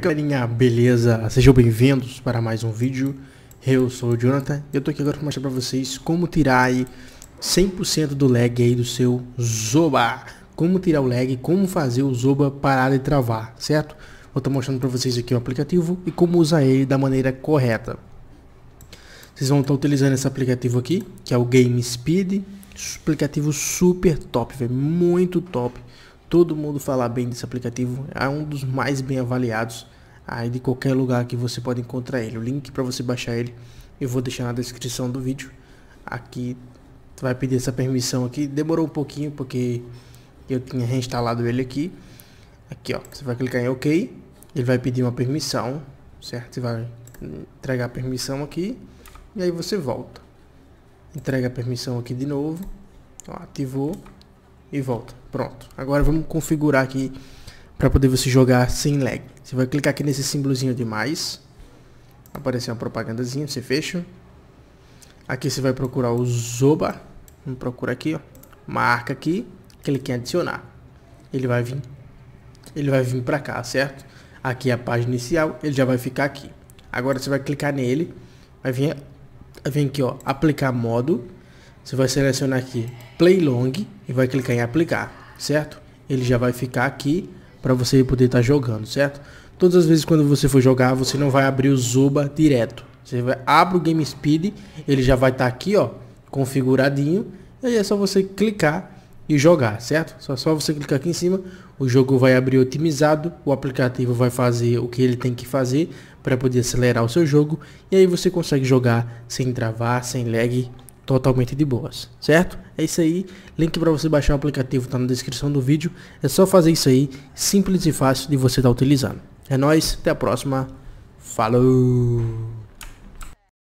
galerinha, beleza? Sejam bem-vindos para mais um vídeo. Eu sou o Jonathan e eu tô aqui agora para mostrar para vocês como tirar aí 100% do lag aí do seu Zoba. Como tirar o lag, como fazer o Zoba parar de travar, certo? Vou estar mostrando para vocês aqui o aplicativo e como usar ele da maneira correta. Vocês vão estar utilizando esse aplicativo aqui, que é o Game Speed. Aplicativo super top, velho, muito top todo mundo falar bem desse aplicativo. É um dos mais bem avaliados aí de qualquer lugar que você pode encontrar ele. O link para você baixar ele eu vou deixar na descrição do vídeo. Aqui vai pedir essa permissão aqui. Demorou um pouquinho porque eu tinha reinstalado ele aqui. Aqui ó, você vai clicar em OK. Ele vai pedir uma permissão, certo? Você vai entregar a permissão aqui e aí você volta. Entrega a permissão aqui de novo. Ó, ativou e volta. Pronto. Agora vamos configurar aqui para poder você jogar sem lag. Você vai clicar aqui nesse símbolozinho de mais. Aparecer uma propagandazinha, você fecha. Aqui você vai procurar o Zoba. Vamos procurar aqui, ó. Marca aqui, clique em adicionar. Ele vai vir. Ele vai vir para cá, certo? Aqui é a página inicial, ele já vai ficar aqui. Agora você vai clicar nele. Vai vir, vai vir aqui, ó, aplicar modo você vai selecionar aqui Play Long e vai clicar em aplicar, certo? Ele já vai ficar aqui para você poder estar tá jogando, certo? Todas as vezes quando você for jogar, você não vai abrir o Zuba direto. Você vai, abre o Game Speed, ele já vai estar tá aqui, ó, configuradinho. E aí é só você clicar e jogar, certo? Só, só você clicar aqui em cima, o jogo vai abrir otimizado, o aplicativo vai fazer o que ele tem que fazer para poder acelerar o seu jogo. E aí você consegue jogar sem travar, sem lag, totalmente de boas, certo? É isso aí, link para você baixar o aplicativo está na descrição do vídeo, é só fazer isso aí, simples e fácil de você estar tá utilizando. É nóis, até a próxima, falou!